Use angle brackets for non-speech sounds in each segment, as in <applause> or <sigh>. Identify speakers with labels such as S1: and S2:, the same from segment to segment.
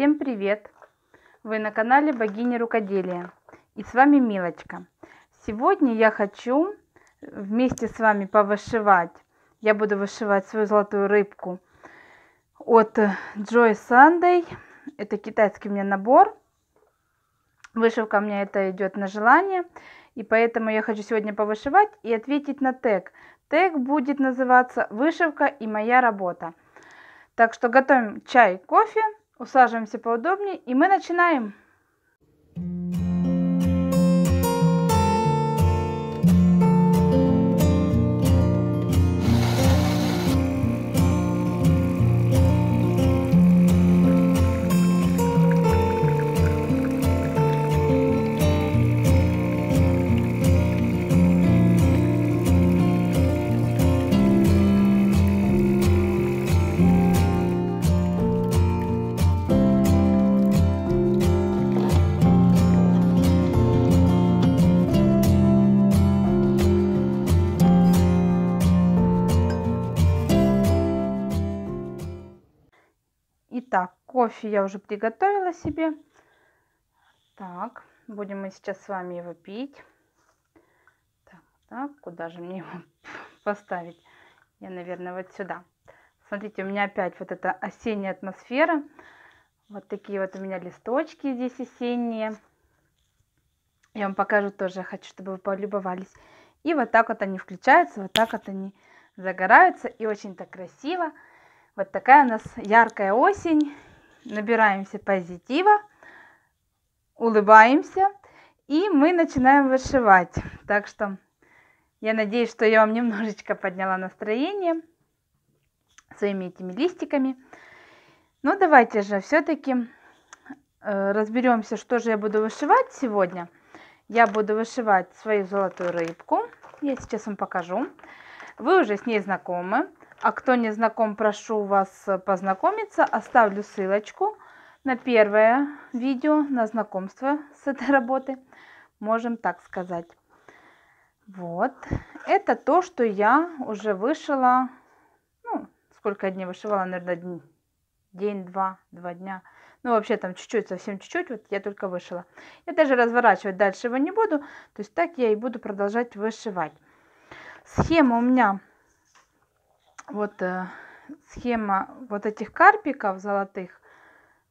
S1: Всем привет! Вы на канале Богини Рукоделия и с вами Милочка. Сегодня я хочу вместе с вами повышивать. Я буду вышивать свою золотую рыбку от Joy Sunday. Это китайский у меня набор. Вышивка у меня это идет на желание. И поэтому я хочу сегодня повышивать и ответить на тег. Тег будет называться «Вышивка и моя работа». Так что готовим чай, кофе – Усаживаемся поудобнее и мы начинаем. Кофе я уже приготовила себе. Так, будем мы сейчас с вами его пить. Так, так куда же мне его <laughs> поставить? Я, наверное, вот сюда. Смотрите, у меня опять вот эта осенняя атмосфера. Вот такие вот у меня листочки здесь осенние. Я вам покажу тоже, хочу, чтобы вы полюбовались. И вот так вот они включаются, вот так вот они загораются. И очень так красиво. Вот такая у нас яркая осень набираемся позитива, улыбаемся и мы начинаем вышивать. Так что я надеюсь, что я вам немножечко подняла настроение своими этими листиками. Но ну, давайте же все-таки э, разберемся, что же я буду вышивать сегодня. Я буду вышивать свою золотую рыбку. Я сейчас вам покажу. Вы уже с ней знакомы. А кто не знаком, прошу вас э, познакомиться. Оставлю ссылочку на первое видео, на знакомство с этой <laughs> работой. Можем так сказать. Вот. Это то, что я уже вышила. Ну, сколько дней вышивала, наверное, день-два, два дня. Ну, вообще там чуть-чуть, совсем чуть-чуть, вот я только вышила. Я даже разворачивать дальше его не буду, то есть так я и буду продолжать вышивать. Схема у меня вот э, схема вот этих карпиков золотых.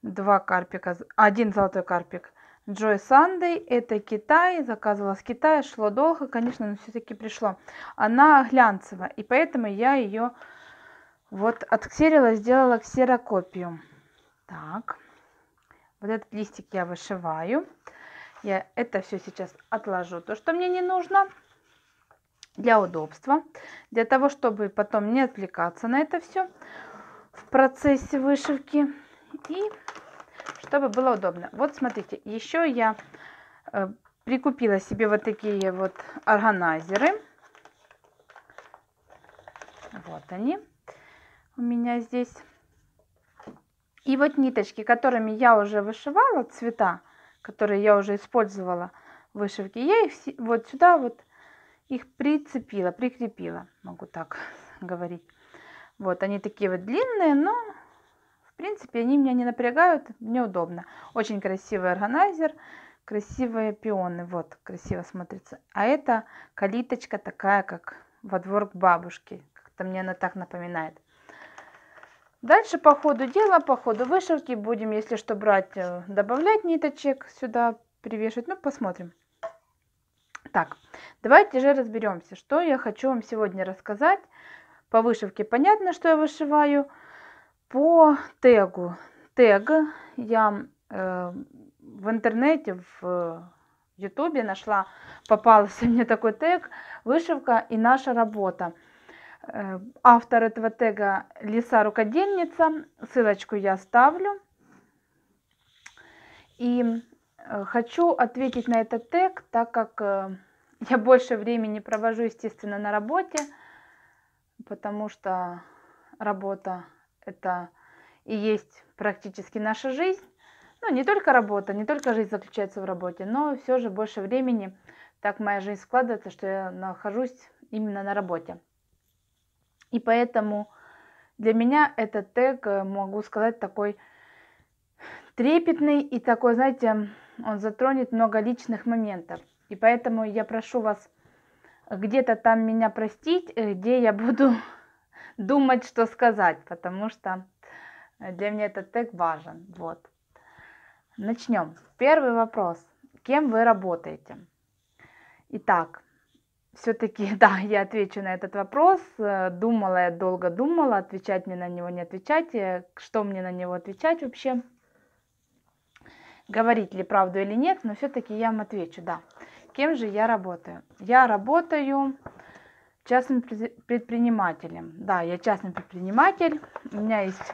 S1: Два карпика, один золотой карпик. Джой Сандей, это Китай, заказывала с Китая, шло долго, конечно, но все-таки пришло. Она глянцевая, и поэтому я ее вот отксерила, сделала ксерокопию. Так, вот этот листик я вышиваю. Я это все сейчас отложу, то, что мне не нужно для удобства, для того, чтобы потом не отвлекаться на это все в процессе вышивки и чтобы было удобно. Вот смотрите, еще я э, прикупила себе вот такие вот органайзеры. Вот они у меня здесь. И вот ниточки, которыми я уже вышивала, цвета, которые я уже использовала в вышивке, я их вот сюда вот их прицепила, прикрепила, могу так <laughs> говорить. Вот, они такие вот длинные, но, в принципе, они меня не напрягают, мне удобно. Очень красивый органайзер, красивые пионы, вот, красиво смотрится. А это калиточка такая, как во двор к бабушке, как-то мне она так напоминает. Дальше по ходу дела, по ходу вышивки будем, если что, брать, э, добавлять ниточек сюда, привешивать, ну, посмотрим. Так, давайте же разберемся, что я хочу вам сегодня рассказать. По вышивке понятно, что я вышиваю. По тегу. Тег я э, в интернете, в э, ютубе нашла, попался <laughs> мне такой тег «Вышивка и наша работа». Э, автор этого тега Лиса Рукодельница. Ссылочку я оставлю. И э, хочу ответить на этот тег, так как э, я больше времени провожу, естественно, на работе, потому что работа это и есть практически наша жизнь. Ну, не только работа, не только жизнь заключается в работе, но все же больше времени так моя жизнь складывается, что я нахожусь именно на работе. И поэтому для меня этот тег, э, могу сказать, такой трепетный и такой, знаете, он затронет много личных моментов. И поэтому я прошу вас э, где-то там меня простить, э, где я буду <laughs> думать, что сказать, потому что э, для меня этот тег важен. Вот. Начнем. Первый вопрос. Кем вы работаете? Итак, все-таки, <laughs> да, я отвечу на этот вопрос. Думала я, долго думала, отвечать мне на него, не отвечать, что мне на него отвечать вообще, говорить ли правду или нет, но все-таки я вам отвечу, да кем же я работаю? Я работаю частным предпринимателем. Да, я частный предприниматель. У меня есть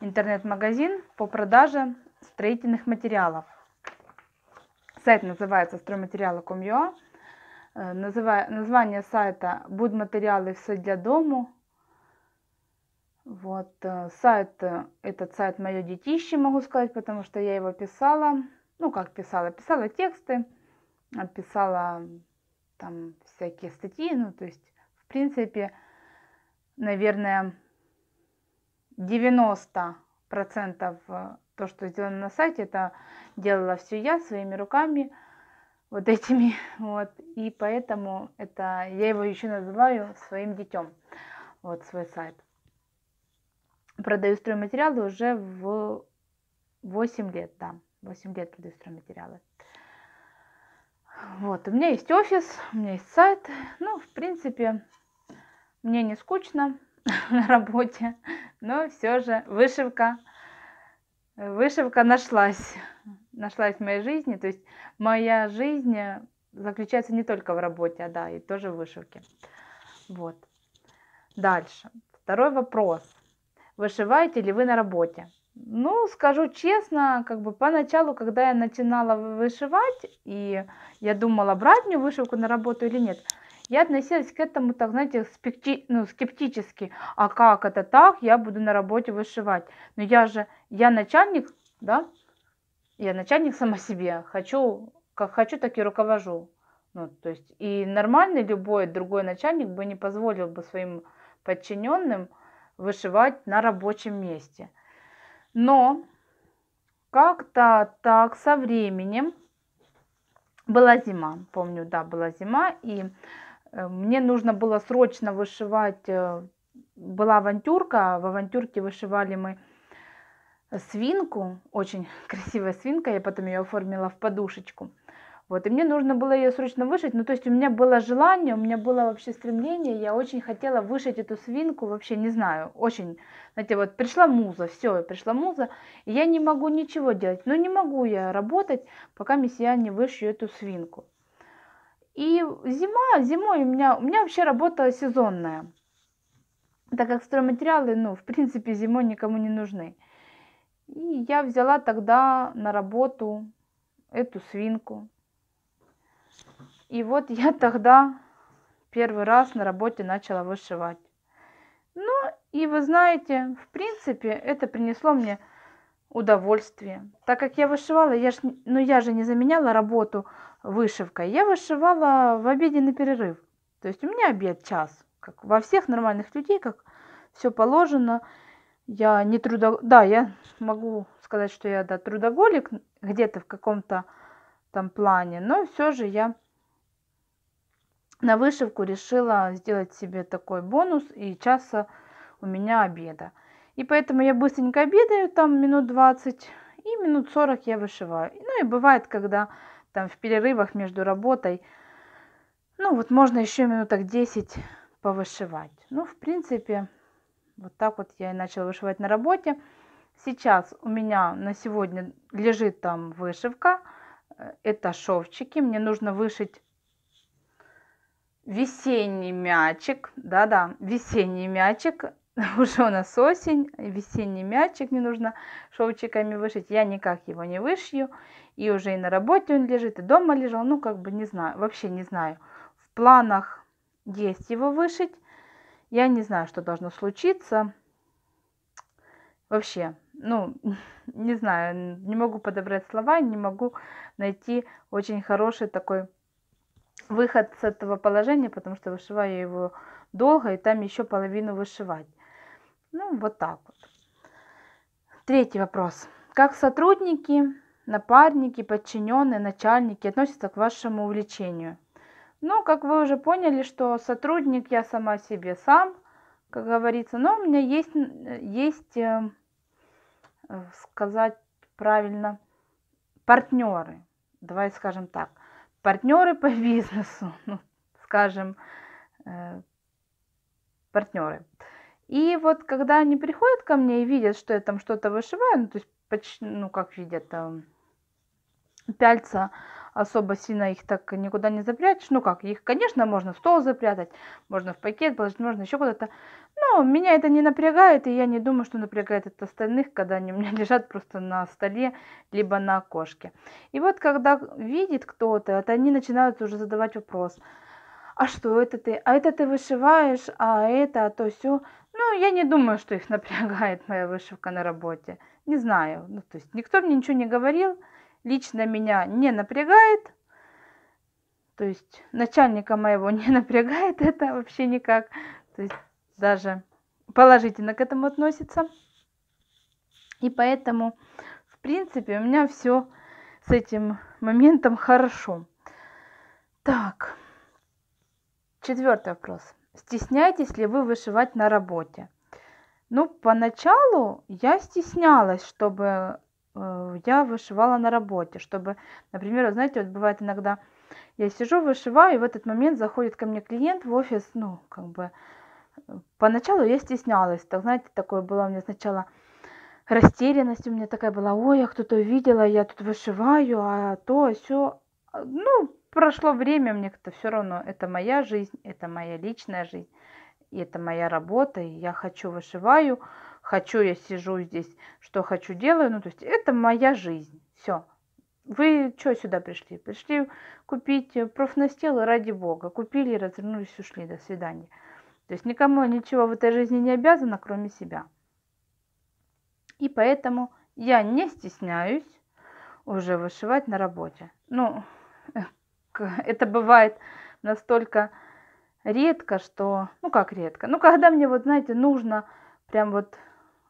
S1: интернет-магазин по продаже строительных материалов. Сайт называется стройматериалы.com.ua. Э, название сайта материалы Все для дому». Вот э, сайт, э, этот сайт мое детище, могу сказать, потому что я его писала. Ну, как писала? Писала тексты писала там всякие статьи, ну, то есть, в принципе, наверное, 90% э, то, что сделано на сайте, это делала все я своими руками, вот этими, <laughs> вот, и поэтому это, я его еще называю своим детем, вот, свой сайт. Продаю стройматериалы уже в 8 лет, да, 8 лет продаю стройматериалы. Вот, у меня есть офис, у меня есть сайт. Ну, в принципе, мне не скучно <laughs> на работе, но все же вышивка, вышивка нашлась, нашлась в моей жизни. То есть моя жизнь э, заключается не только в работе, а да, и тоже в вышивке. Вот. Дальше. Второй вопрос. Вышиваете ли вы на работе? Ну, скажу честно, как бы поначалу, когда я начинала вышивать, и я думала, брать мне вышивку на работу или нет, я относилась к этому, так знаете, спекти... ну, скептически. А как это так? Я буду на работе вышивать. Но я же, я начальник, да? Я начальник сама себе. Хочу, как хочу, так и руковожу. Ну, то есть и нормальный любой другой начальник бы не позволил бы своим подчиненным вышивать на рабочем месте. Но как-то так со временем была зима, помню, да, была зима, и э, мне нужно было срочно вышивать, э, была авантюрка, а в авантюрке вышивали мы свинку, очень <laughs> красивая свинка, я потом ее оформила в подушечку – вот, и мне нужно было ее срочно вышить. Ну, то есть у меня было желание, у меня было вообще стремление, я очень хотела вышить эту свинку, вообще не знаю, очень, знаете, вот пришла муза, все, пришла муза, и я не могу ничего делать. Ну, не могу я работать, пока миссия не вышью эту свинку. И зима, зимой у меня, у меня вообще работа сезонная, так как стройматериалы, ну, в принципе, зимой никому не нужны. И я взяла тогда на работу эту свинку. И вот я тогда первый раз на работе начала вышивать. Ну, и вы знаете, в принципе, это принесло мне удовольствие. Так как я вышивала, я ж, ну я же не заменяла работу вышивкой. Я вышивала в обеденный перерыв. То есть у меня обед час. Как во всех нормальных людей, как все положено. Я не трудо... Да, я могу сказать, что я да, трудоголик где-то в каком-то там плане, но все же я на вышивку решила сделать себе такой бонус и часа у меня обеда. И поэтому я быстренько обедаю, там минут 20, и минут 40 я вышиваю. Ну и бывает, когда там в перерывах между работой, ну вот можно еще минуток 10 повышивать. Ну, в принципе, вот так вот я и начала вышивать на работе. Сейчас у меня на сегодня лежит там вышивка, э, это шовчики, мне нужно вышить весенний мячик, да-да, весенний мячик, <laughs> уже у нас осень, весенний мячик не нужно шовчиками вышить, я никак его не вышью, и уже и на работе он лежит, и дома лежал, ну как бы не знаю, вообще не знаю. В планах есть его вышить, я не знаю, что должно случиться, вообще, ну, <laughs> не знаю, не могу подобрать слова, не могу найти очень хороший такой выход с этого положения, потому что вышиваю его долго, и там еще половину вышивать. Ну, вот так вот. Третий вопрос. Как сотрудники, напарники, подчиненные, начальники относятся к вашему увлечению? Ну, как вы уже поняли, что сотрудник я сама себе сам, как говорится, но у меня есть, есть э, э, сказать правильно, партнеры, давай скажем так – партнеры по бизнесу, <laughs> ну, скажем, э, партнеры. И вот когда они приходят ко мне и видят, что я там что-то вышиваю, ну, то есть, ну, как видят, э, пяльца особо сильно их так никуда не запрячешь. Ну как, их, конечно, можно в стол запрятать, можно в пакет положить, можно еще куда-то. Но меня это не напрягает, и я не думаю, что напрягает это остальных, когда они у меня <laughs> лежат просто на столе, либо на окошке. И вот когда видит кто-то, это они начинают уже задавать вопрос. А что это ты? А это ты вышиваешь, а это, а то все. Ну, я не думаю, что их <laughs> напрягает моя вышивка на работе. Не знаю. Ну, то есть никто мне ничего не говорил лично меня не напрягает. То есть начальника моего <laughs> не напрягает это вообще никак. То есть даже положительно к этому относится. И поэтому, в принципе, у меня все с этим моментом хорошо. Так, четвертый вопрос. Стесняетесь ли вы вышивать на работе? Ну, поначалу я стеснялась, чтобы Э, я вышивала на работе, чтобы, например, знаете, вот бывает иногда я сижу, вышиваю, и в этот момент заходит ко мне клиент в офис, ну, как бы, э, поначалу я стеснялась, так, знаете, такое было у меня сначала растерянность у меня такая была, ой, я кто-то увидела, я тут вышиваю, а то, все, а а, ну, прошло время, мне как-то все равно, это моя жизнь, это моя личная жизнь, и это моя работа, и я хочу вышиваю, хочу я сижу здесь, что хочу делаю. Ну, то есть это моя жизнь. Все. Вы что сюда пришли? Пришли купить э, профнастил ради бога. Купили, развернулись, ушли. До свидания. То есть никому ничего в этой жизни не обязано, кроме себя. И поэтому я не стесняюсь уже вышивать на работе. Ну, <laughs> это бывает настолько редко, что... Ну, как редко? Ну, когда мне, вот, знаете, нужно прям вот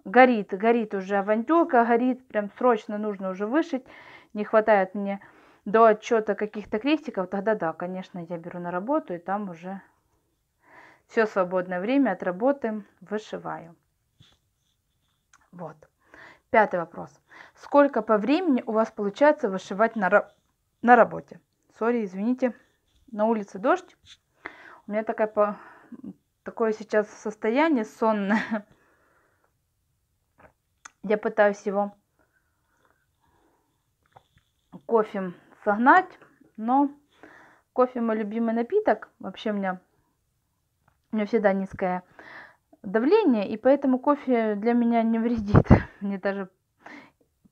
S1: горит, горит уже авантюрка, горит, прям срочно нужно уже вышить, не хватает мне до отчета каких-то крестиков, тогда да, конечно, я беру на работу и там уже все свободное время от работы вышиваю. Вот. Пятый вопрос. Сколько по времени у вас получается вышивать на, на работе? Сори, извините, на улице дождь. У меня такая по... такое сейчас состояние сонное. <laughs> Я пытаюсь его кофе согнать, но кофе мой любимый напиток. Вообще у меня, у меня всегда низкое давление, и поэтому кофе для меня не вредит. <laughs> Мне даже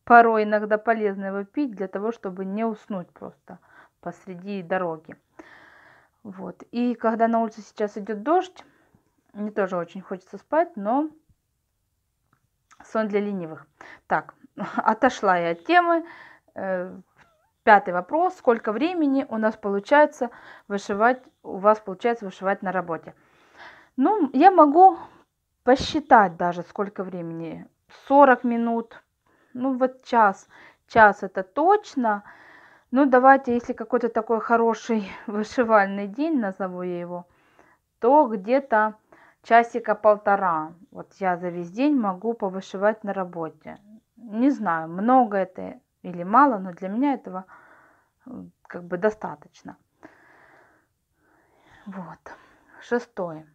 S1: порой иногда полезно его пить для того, чтобы не уснуть просто посреди дороги. Вот. И когда на улице сейчас идет дождь, мне тоже очень хочется спать, но Сон для ленивых. Так, <laughs> отошла я от темы. Э, пятый вопрос. Сколько времени у нас получается вышивать, у вас получается вышивать на работе? Ну, я могу посчитать даже, сколько времени. 40 минут, ну вот час. Час это точно. Ну, давайте, если какой-то такой хороший <laughs> вышивальный день, назову я его, то где-то часика полтора. Вот я за весь день могу повышивать на работе. Не знаю, много это или мало, но для меня этого э, как бы достаточно. Вот. Шестое.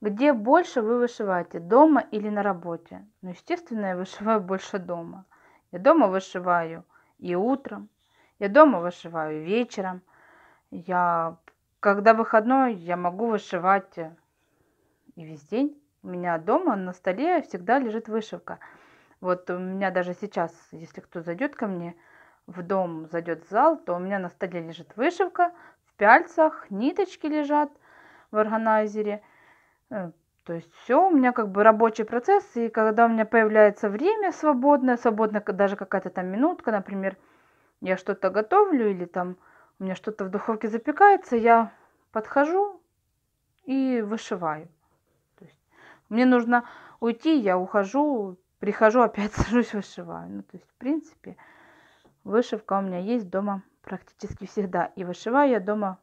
S1: Где больше вы вышиваете, дома или на работе? Ну, естественно, я вышиваю больше дома. Я дома вышиваю и утром, я дома вышиваю вечером. Я, когда выходной, я могу вышивать э, и весь день у меня дома на столе всегда лежит вышивка. Вот у меня даже сейчас, если кто зайдет ко мне в дом, зайдет в зал, то у меня на столе лежит вышивка, в пяльцах, ниточки лежат в органайзере. Э, то есть все, у меня как бы рабочий процесс, и когда у меня появляется время свободное, свободно даже какая-то там минутка, например, я что-то готовлю или там у меня что-то в духовке запекается, я подхожу и вышиваю. Мне нужно уйти, я ухожу, прихожу, <laughs> опять сажусь, вышиваю. Ну, то есть, в принципе, вышивка у меня есть дома практически всегда. И вышиваю я дома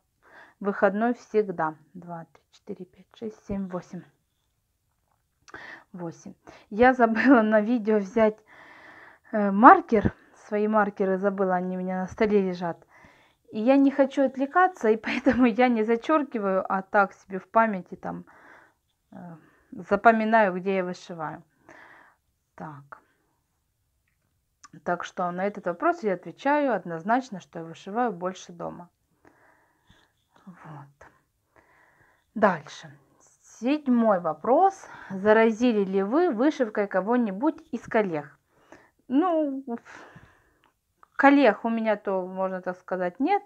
S1: выходной всегда. 2, 3, 4, 5, 6, 7, 8. 8. Я забыла на видео взять э, маркер. Свои маркеры забыла, они у меня на столе лежат. И я не хочу отвлекаться, и <laughs> поэтому я не зачеркиваю, а так себе в памяти там э, запоминаю, где я вышиваю. Так. Так что на этот вопрос я отвечаю однозначно, что я вышиваю больше дома. Вот. Дальше. Седьмой вопрос. Заразили ли вы вышивкой кого-нибудь из коллег? Ну, коллег у меня то, можно так сказать, нет.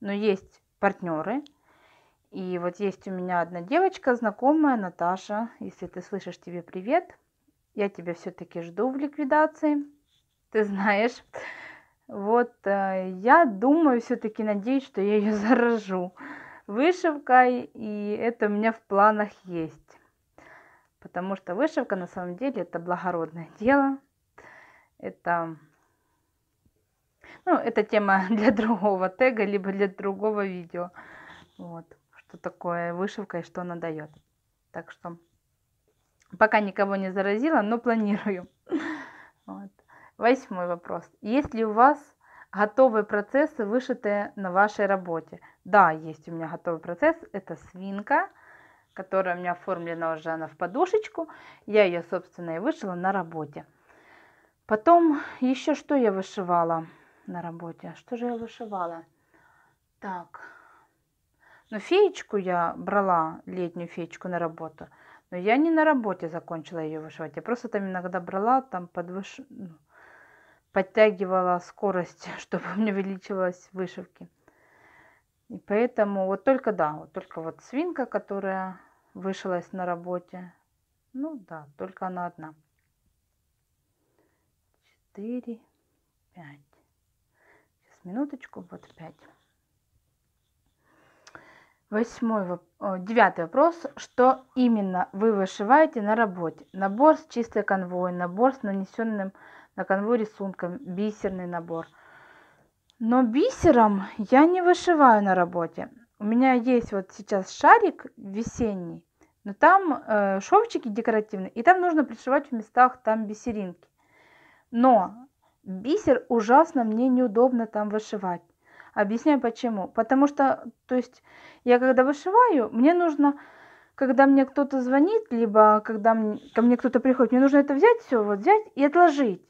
S1: Но есть партнеры, и вот есть у меня одна девочка, знакомая, Наташа. Если ты слышишь, тебе привет. Я тебя все-таки жду в ликвидации. Ты знаешь. Вот э, я думаю, все-таки надеюсь, что я ее заражу вышивкой. И это у меня в планах есть. Потому что вышивка на самом деле это благородное дело. Это ну, это тема <laughs> для другого тега, либо для другого видео. Вот что такое вышивка и что она дает. Так что пока никого не заразила, но планирую. <laughs> Вот. Восьмой вопрос. Есть ли у вас готовые процессы, вышитые на вашей работе? Да, есть у меня готовый процесс. Это свинка, которая у меня оформлена уже она в подушечку. Я ее, собственно, и вышила на работе. Потом еще что я вышивала на работе? Что же я вышивала? Так, ну феечку я брала, летнюю феечку на работу. Но я не на работе закончила ее вышивать. Я просто там иногда брала, там подвыш... Ну, подтягивала скорость, <laughs> чтобы у меня увеличивалась вышивки. И поэтому вот только, да, вот только вот свинка, которая вышилась на работе. Ну да, только она одна. Четыре, пять. Сейчас минуточку, вот пять. Восьмой, девятый вопрос. Что именно вы вышиваете на работе? Набор с чистой конвой, набор с нанесенным на конвой рисунком, бисерный набор. Но бисером я не вышиваю на работе. У меня есть вот сейчас шарик весенний, но там э, шовчики декоративные, и там нужно пришивать в местах там бисеринки. Но бисер ужасно мне неудобно там вышивать. Объясняю почему. Потому что, то есть, я когда вышиваю, мне нужно, когда мне кто-то звонит, либо когда мне, ко мне кто-то приходит, мне нужно это взять все, вот взять и отложить.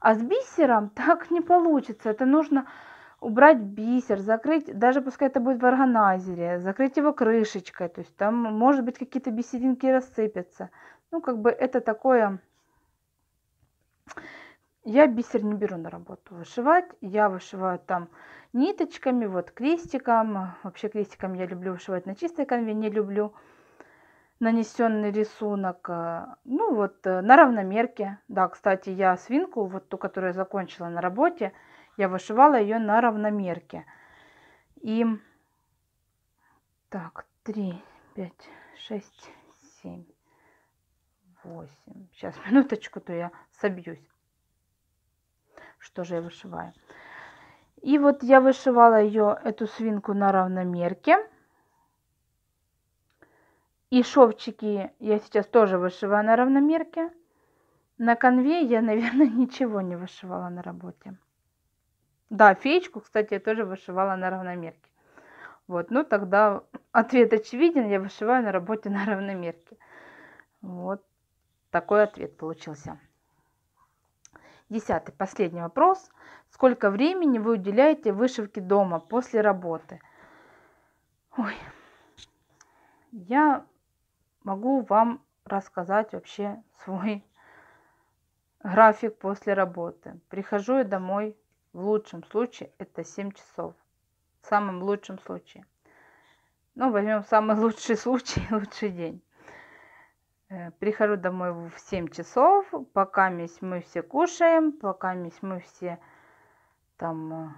S1: А с бисером <laughs> так не получится. Это нужно убрать бисер, закрыть, даже пускай это будет в органайзере, закрыть его крышечкой, то есть там, может быть, какие-то бисеринки рассыпятся. Ну, как бы это такое я бисер не беру на работу вышивать. Я вышиваю там ниточками, вот крестиком. Вообще крестиком я люблю вышивать на чистой конве, не люблю нанесенный рисунок. Э, ну вот э, на равномерке. Да, кстати, я свинку, вот ту, которую я закончила на работе, я вышивала ее на равномерке. И так, 3, 5, 6, 7, 8. Сейчас, минуточку, то я собьюсь что же я вышиваю. И вот я вышивала ее, эту свинку на равномерке. И шовчики я сейчас тоже вышиваю на равномерке. На конве я, наверное, <laughs> ничего не вышивала на работе. Да, феечку, кстати, я тоже вышивала на равномерке. Вот, ну тогда ответ очевиден, я вышиваю на работе <laughs> на равномерке. Вот такой ответ получился. Десятый, последний вопрос. Сколько времени вы уделяете вышивке дома после работы? Ой, я могу вам рассказать вообще свой <laughs> график после работы. Прихожу я домой, в лучшем случае это 7 часов. В самом лучшем случае. Ну, возьмем самый <laughs> лучший случай, лучший день. Э, прихожу домой в 7 часов, пока мы все кушаем, пока мы все там э,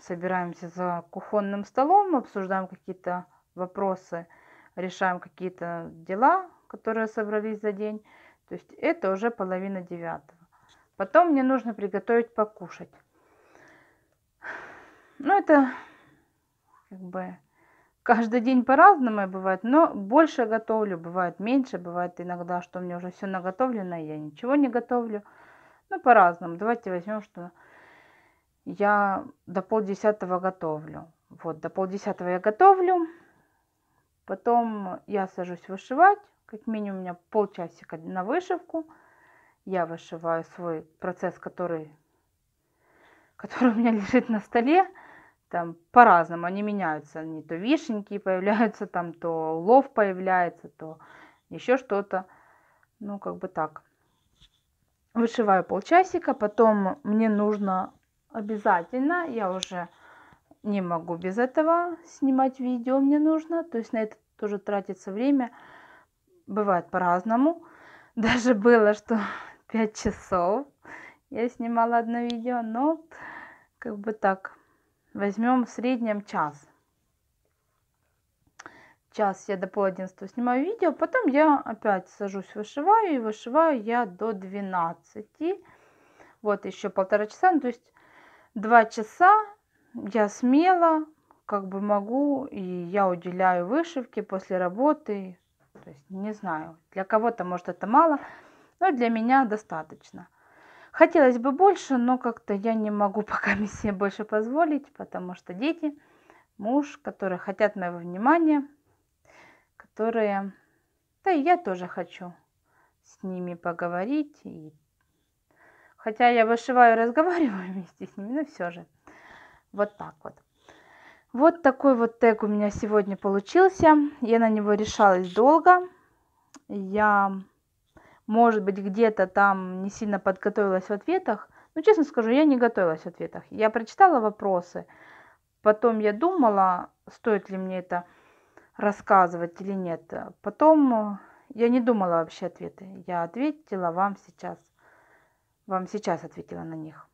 S1: собираемся за кухонным столом, обсуждаем какие-то вопросы, решаем какие-то дела, которые собрались за день. То есть это уже половина девятого. Потом мне нужно приготовить покушать. Ну, это как бы Каждый день по-разному бывает, но больше готовлю, бывает меньше, бывает иногда, что у меня уже все наготовлено, и я ничего не готовлю. Ну, по-разному. Давайте возьмем, что я до полдесятого готовлю. Вот, до полдесятого я готовлю, потом я сажусь вышивать, как минимум у меня полчасика на вышивку. Я вышиваю свой процесс, который, <laughs> который у меня лежит на столе там по-разному, они меняются, они то вишеньки появляются, там то лов появляется, то еще что-то, ну как бы так. Вышиваю полчасика, потом мне нужно обязательно, я уже не могу без этого снимать видео, мне нужно, то есть на это тоже тратится время, бывает по-разному, <laughs> даже было, что 5 <laughs> часов я снимала одно видео, но как бы так возьмем в среднем час. Час я до пол одиннадцатого снимаю видео, потом я опять сажусь, вышиваю, и вышиваю я до 12. Вот еще полтора часа, ну, то есть два часа я смело как бы могу, и я уделяю вышивке после работы. То есть не знаю, для кого-то может это мало, но для меня достаточно. Хотелось бы больше, но как-то я не могу <laughs> пока себе больше позволить, потому что дети, муж, которые хотят моего внимания, которые... Да и я тоже хочу с ними поговорить. И... Хотя я вышиваю и разговариваю <laughs> вместе с ними, но все же. Вот так вот. Вот такой вот тег у меня сегодня получился. Я на него решалась долго. Я может быть, где-то там не сильно подготовилась в ответах. Но, ну, честно скажу, я не готовилась в ответах. Я прочитала вопросы, потом я думала, стоит ли мне это рассказывать или нет. Потом я не думала вообще ответы. Я ответила вам сейчас. Вам сейчас ответила на них.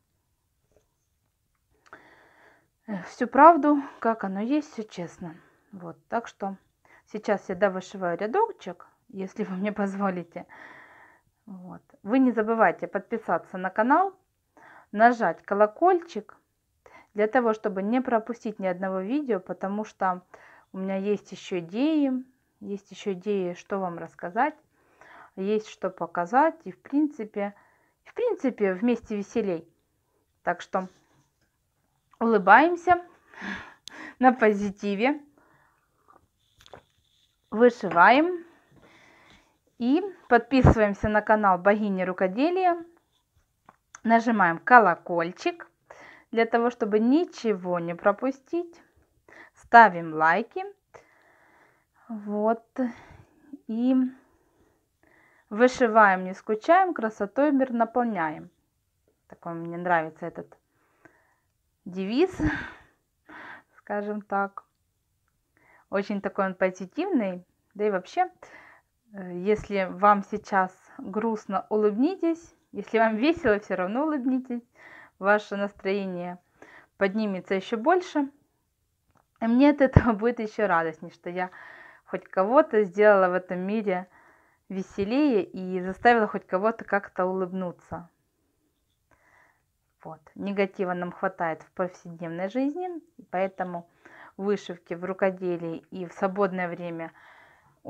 S1: Всю правду, как оно есть, все честно. Вот, так что сейчас я довышиваю рядочек, если вы мне позволите. Вот. Вы не забывайте подписаться на канал, нажать колокольчик, для того, чтобы не пропустить ни одного видео, потому что у меня есть еще идеи, есть еще идеи, что вам рассказать, есть что показать, и в принципе, в принципе, вместе веселей. Так что улыбаемся <laughs> на позитиве, вышиваем. И подписываемся на канал Богини Рукоделия. Нажимаем колокольчик для того, чтобы ничего не пропустить. Ставим лайки. Вот. И вышиваем, не скучаем, красотой мир наполняем. Такой мне нравится этот девиз, скажем так. Очень такой он позитивный, да и вообще Э, если вам сейчас грустно, улыбнитесь. Если вам весело, все равно улыбнитесь. Ваше настроение поднимется еще больше. И мне от этого будет еще радостнее, что я хоть кого-то сделала в этом мире веселее и заставила хоть кого-то как-то улыбнуться. Вот. Негатива нам хватает в повседневной жизни, поэтому вышивки в рукоделии и в свободное время –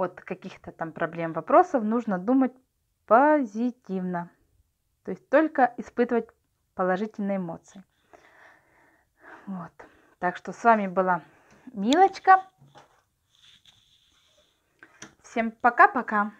S1: от каких-то там проблем, вопросов, нужно думать позитивно. То есть только испытывать положительные эмоции. Вот. Так что с вами была Милочка. Всем пока-пока.